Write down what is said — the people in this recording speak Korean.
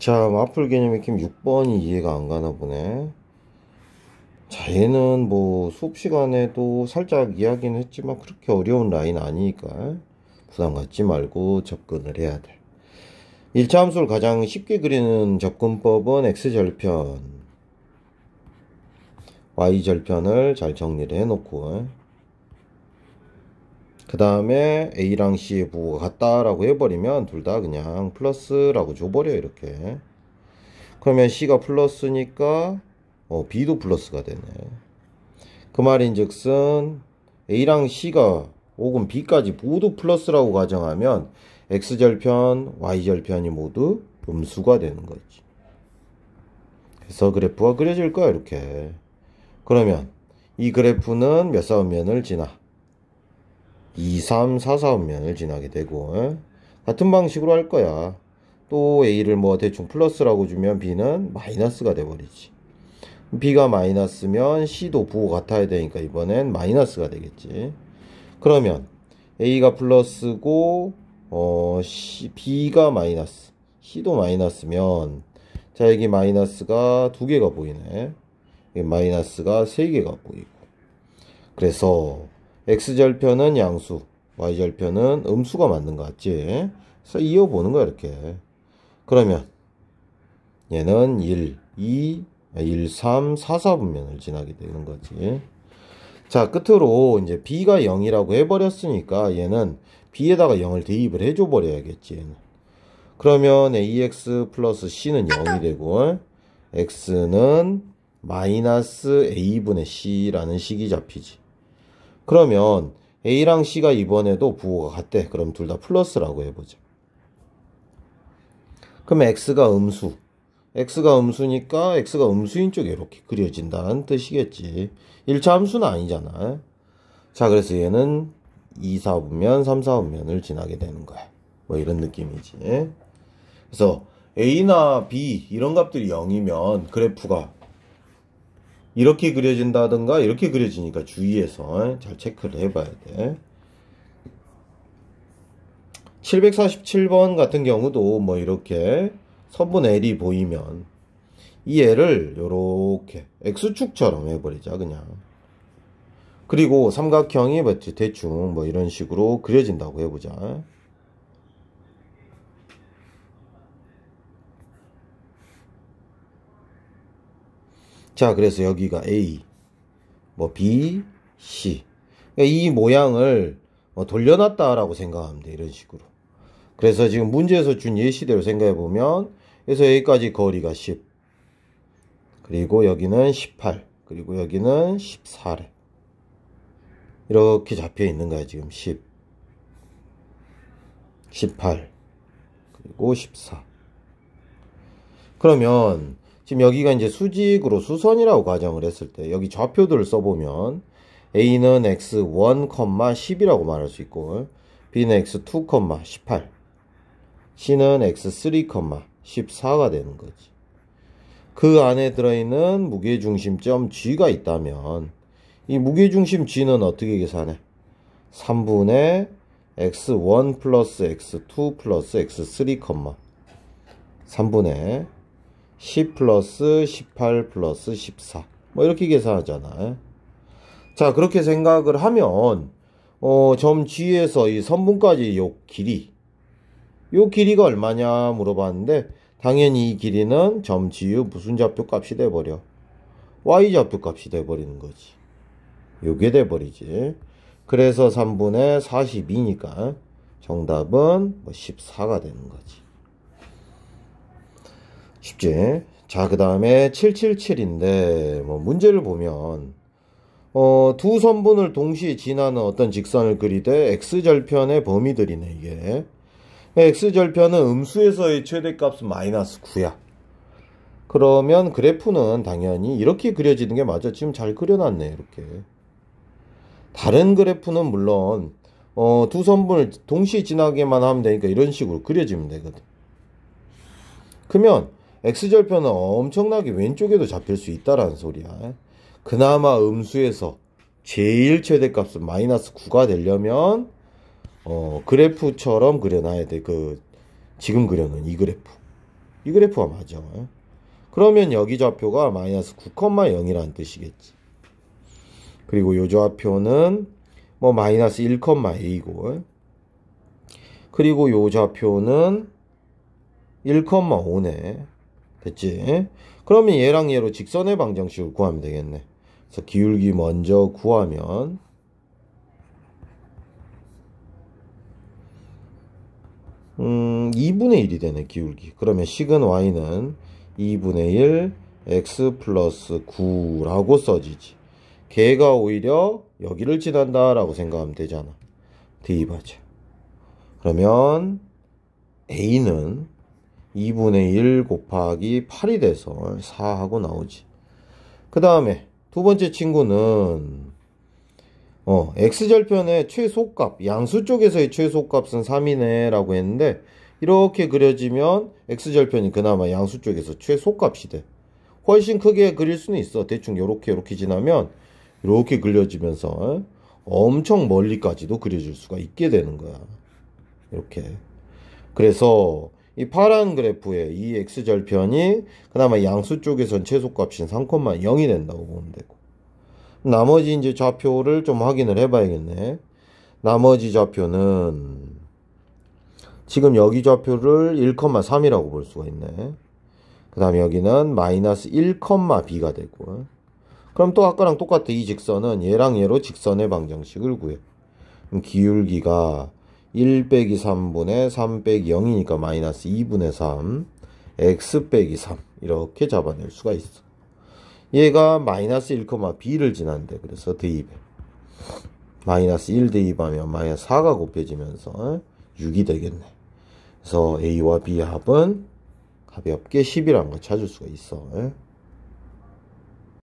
자 마플 개념 익힘 6번이 이해가 안 가나 보네 자 얘는 뭐 수업 시간에도 살짝 이야기는 했지만 그렇게 어려운 라인 아니니까 부담 갖지 말고 접근을 해야 돼 1차 함수를 가장 쉽게 그리는 접근법은 x절편 y절편을 잘 정리를 해놓고 그 다음에 A랑 C의 부호가 같다라고 해버리면 둘 다 그냥 플러스라고 줘버려 이렇게 그러면 C가 플러스니까 어, B도 플러스가 되네 그 말인즉슨 A랑 C가 혹은 B까지 모두 플러스라고 가정하면 X절편, Y절편이 모두 음수가 되는 거지 그래서 그래프가 그려질 거야 이렇게 그러면 이 그래프는 몇사업면을 지나 2, 3, 4, 4음면을 지나게 되고 어? 같은 방식으로 할 거야. 또 A를 뭐 대충 플러스라고 주면 B는 마이너스가 돼버리지. B가 마이너스면 C도 부호 같아야 되니까 이번엔 마이너스가 되겠지. 그러면 A가 플러스고 어, C, B가 마이너스, C도 마이너스면 자 여기 마이너스가 두 개가 보이네. 여기 마이너스가 세 개가 보이고 그래서 x절편은 양수, y절편은 음수가 맞는 것 같지? 그래서 이어보는 거야, 이렇게. 그러면 얘는 1, 2, 1, 3, 4, 4분면을 지나게 되는 거지. 자, 끝으로 이제 b가 0이라고 해버렸으니까 얘는 b에다가 0을 대입을 해줘 버려야겠지. 얘는. 그러면 ax 플러스 c는 0이 되고 x는 마이너스 a분의 c라는 식이 잡히지. 그러면 A랑 C가 이번에도 부호가 같대. 그럼 둘 다 플러스라고 해보죠. 그럼 X가 음수. X가 음수니까 X가 음수인 쪽에 이렇게 그려진다는 뜻이겠지. 1차 함수는 아니잖아. 자, 그래서 얘는 2, 4분면, 3, 4분면을 지나게 되는 거야. 뭐 이런 느낌이지. 그래서 A나 B 이런 값들이 0이면 그래프가 이렇게 그려진다든가 이렇게 그려지니까 주의해서 잘 체크를 해봐야 돼. 747번 같은 경우도 뭐 이렇게 선분 L이 보이면 이 L을 이렇게 X축처럼 해버리자 그냥 그리고 삼각형이 대충 뭐 이런 식으로 그려진다고 해보자 자, 그래서 여기가 A, 뭐 B, C. 그러니까 이 모양을 뭐 돌려놨다라고 생각하면 돼. 이런 식으로. 그래서 지금 문제에서 준 예시대로 생각해 보면, 그래서 여기까지 거리가 10. 그리고 여기는 18. 그리고 여기는 14래. 이렇게 잡혀 있는 거야, 지금. 10. 18. 그리고 14. 그러면, 지금 여기가 이제 수직으로 수선이라고 가정을 했을 때 여기 좌표들을 써보면 a는 x1, 10이라고 말할 수 있고 b는 x2, 18 c는 x3, 14가 되는 거지 그 안에 들어있는 무게중심점 g가 있다면 이 무게중심 g는 어떻게 계산해? 3분의 x1 플러스 x2 플러스 x3, 3분의 10 플러스 18 플러스 14. 뭐 이렇게 계산하잖아요. 자, 그렇게 생각을 하면 어, 점 G에서 이 선분까지 요 길이 요 길이가 얼마냐 물어봤는데 당연히 이 길이는 점 G의 무슨 좌표 값이 돼 버려. y 좌표 값이 돼 버리는 거지. 요게 돼 버리지. 그래서 3분의 42니까 정답은 14가 뭐 되는 거지. 쉽지. 자, 그 다음에 777인데, 뭐, 문제를 보면, 어, 두 선분을 동시에 지나는 어떤 직선을 그리되, x절편의 범위들이네, 이게. 네, x절편은 음수에서의 최대값은 마이너스 9야. 그러면 그래프는 당연히 이렇게 그려지는 게 맞아. 지금 잘 그려놨네, 이렇게. 다른 그래프는 물론, 어, 두 선분을 동시에 지나게만 하면 되니까 이런 식으로 그려지면 되거든. 그러면, X절편은 엄청나게 왼쪽에도 잡힐 수 있다라는 소리야. 그나마 음수에서 제일 최대값은 마이너스 9가 되려면 어 그래프처럼 그려놔야 돼. 그 지금 그려놓은 이 그래프. 이 그래프가 맞아. 그러면 여기 좌표가 마이너스 9,0이라는 뜻이겠지. 그리고 요 좌표는 뭐 마이너스 1,a이고 그리고 요 좌표는 1,5네. 됐지? 그러면 얘랑 얘로 직선의 방정식을 구하면 되겠네. 그래서 기울기 먼저 구하면 음, 2분의 1이 되네, 기울기. 그러면 식은 y는 2분의 1 x 플러스 9라고 써지지. 걔가 오히려 여기를 지난다라고 생각하면 되잖아. 대입하자. 그러면 A는 2분의 1 곱하기 8이 돼서 4하고 나오지. 그 다음에 두 번째 친구는 어, x절편의 최소값, 양수 쪽에서의 최소값은 3이네 라고 했는데 이렇게 그려지면 x절편이 그나마 양수 쪽에서 최소값이 돼. 훨씬 크게 그릴 수는 있어. 대충 이렇게이렇게 지나면 이렇게 그려지면서 엄청 멀리까지도 그려질 수가 있게 되는 거야. 이렇게. 그래서 이 파란 그래프에 이 x절편이 그나마 양수 쪽에선 최소값인 3,0이 만 된다고 보면 되고 나머지 이제 좌표를 좀 확인을 해 봐야겠네 나머지 좌표는 지금 여기 좌표를 1,3이라고 볼 수가 있네 그 다음에 여기는 마이너스 1,b가 되고 그럼 또 아까랑 똑같아 이 직선은 얘랑 얘로 직선의 방정식을 구해 기울기가 1 빼기 3분의 3 빼기 0이니까 마이너스 2분의 3 x 빼기 3 이렇게 잡아낼 수가 있어 얘가 마이너스 1, b를 지난대 그래서 대입해 마이너스 1 대입하면 마이너스 4가 곱해지면서 6이 되겠네 그래서 a와 b 합은 가볍게 10이라는 걸 찾을 수가 있어